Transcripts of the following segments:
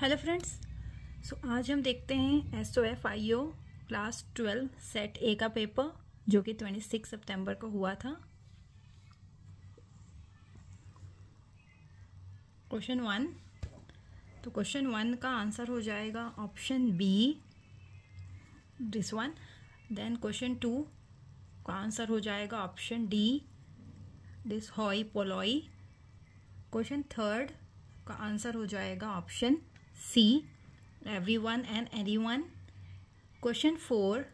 Hello friends so आज हम देखते हैं S O F I O class twelve set A का पेपर जो कि ट्वेंटी सिक्स सप्टेम्बर को हुआ था क्वेश्चन वन तो क्वेश्चन वन का आंसर हो जाएगा option B this one then question two का आंसर हो जाएगा option D this hoi polloi question third का आंसर हो जाएगा option C. Everyone and anyone. Question 4.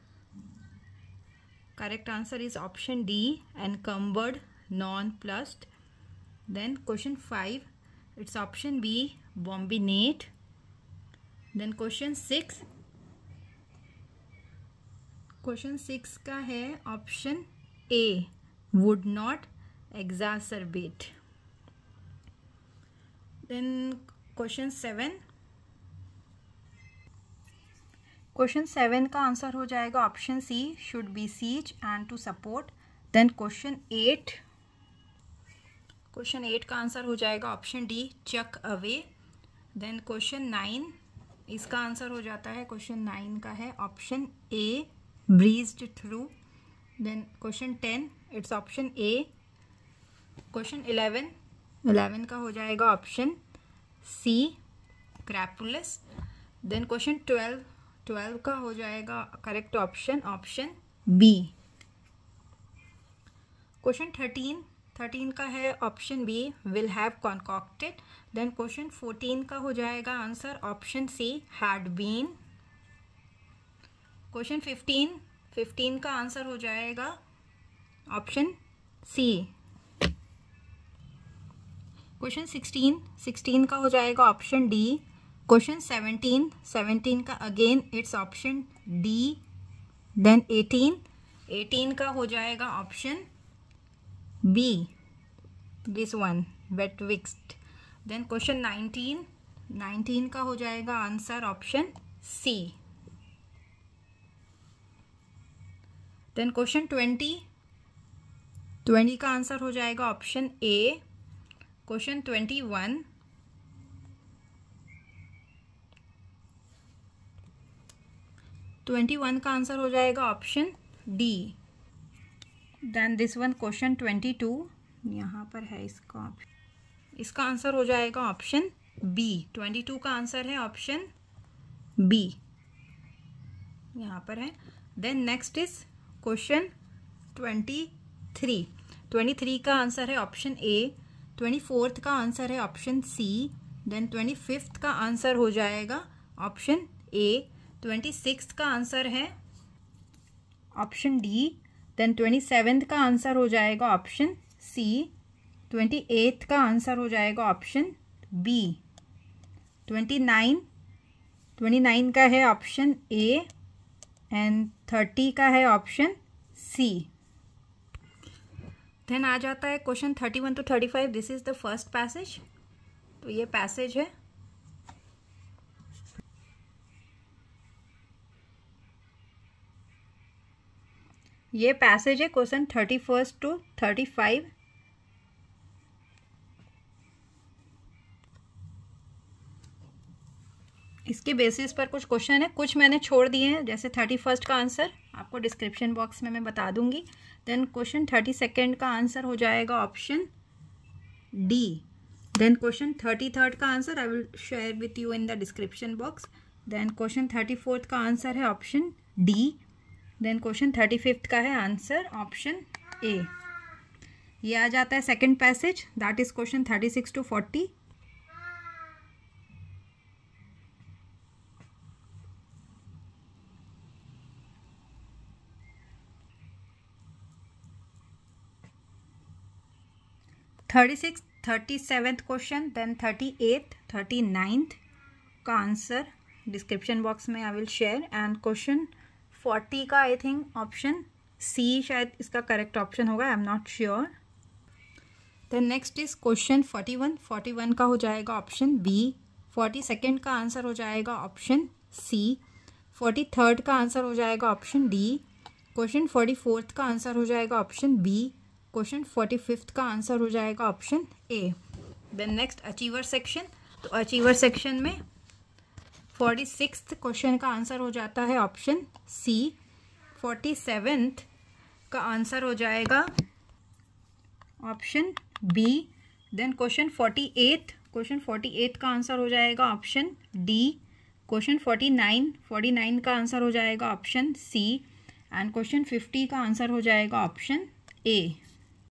Correct answer is option D. Encumbered, nonplussed. Then question 5. It's option B. Bombinate. Then question 6. Question six का है option A would not exacerbate then question seven question seven का answer हो जाएगा option C should beseech and to support then question eight question eight का answer हो जाएगा option D chuck away then question nine इसका answer हो जाता है क्वेश्चन नाइन का है option A breezed through then question ten it's option A question eleven eleven का हो जाएगा option C crapulous then question twelve twelve का हो जाएगा correct option option B question thirteen thirteen का है option B will have concocted then question fourteen का हो जाएगा answer option C had been question fifteen fifteen का आंसर हो जाएगा option C question sixteen sixteen का हो जाएगा option D question seventeen seventeen का again it's option D then eighteen eighteen का हो जाएगा option B this one vexed then question nineteen nineteen का हो जाएगा answer option C then question twenty twenty का आंसर हो जाएगा option A question twenty one twenty one का आंसर हो जाएगा option D then this one question twenty two यहाँ पर है इसका ऑप्शन इसका आंसर हो जाएगा ऑप्शन बी ट्वेंटी टू का आंसर है ऑप्शन बी यहाँ पर है then next is question twenty three twenty three का आंसर है ऑप्शन ए ट्वेंटी फोर्थ का आंसर है option C then twenty fifth का आंसर हो जाएगा ऑप्शन ए ट्वेंटी सिक्स का आंसर है option D then twenty seventh का आंसर हो जाएगा ऑप्शन सी ट्वेंटी एथ का आंसर हो जाएगा option B twenty nine twenty nine का है ऑप्शन ए एंड थर्टी का है ऑप्शन सी देन आ जाता है question thirty one to thirty five this is the first passage तो ये पैसेज है ये पैसेज है question thirty first to thirty five इसके बेसिस पर कुछ क्वेश्चन है कुछ मैंने छोड़ दिए हैं जैसे थर्टी फर्स्ट का आंसर आपको डिस्क्रिप्शन बॉक्स में मैं बता दूंगी देन क्वेश्चन थर्टी सेकेंड का आंसर हो जाएगा option D then question thirty third का answer I will share with you in the description box then question thirty fourth का आंसर है option D then question thirty fifth का है answer option A ये आ जाता है second passage that is question thirty six to forty thirty six thirty seventh question then thirty eighth thirty ninth का answer description box में I will share and question forty का I think option C शायद इसका correct option होगा I am not sure then next is question forty one forty one का हो जाएगा option B forty second का answer हो जाएगा ऑप्शन सी फोर्टी थर्ड का आंसर हो जाएगा option D question forty fourth का आंसर हो जाएगा option B question forty fifth का आंसर हो जाएगा option A then next achiever section तो अचीवर सेक्शन में फोर्टी सिक्स क्वेश्चन का आंसर हो जाता है ऑप्शन सी फोर्टी सेवेंथ का आंसर हो जाएगा option B then question forty eighth question forty eight का आंसर हो जाएगा option D question forty nine forty nine का आंसर हो जाएगा option C and question fifty का आंसर हो जाएगा ऑप्शन ए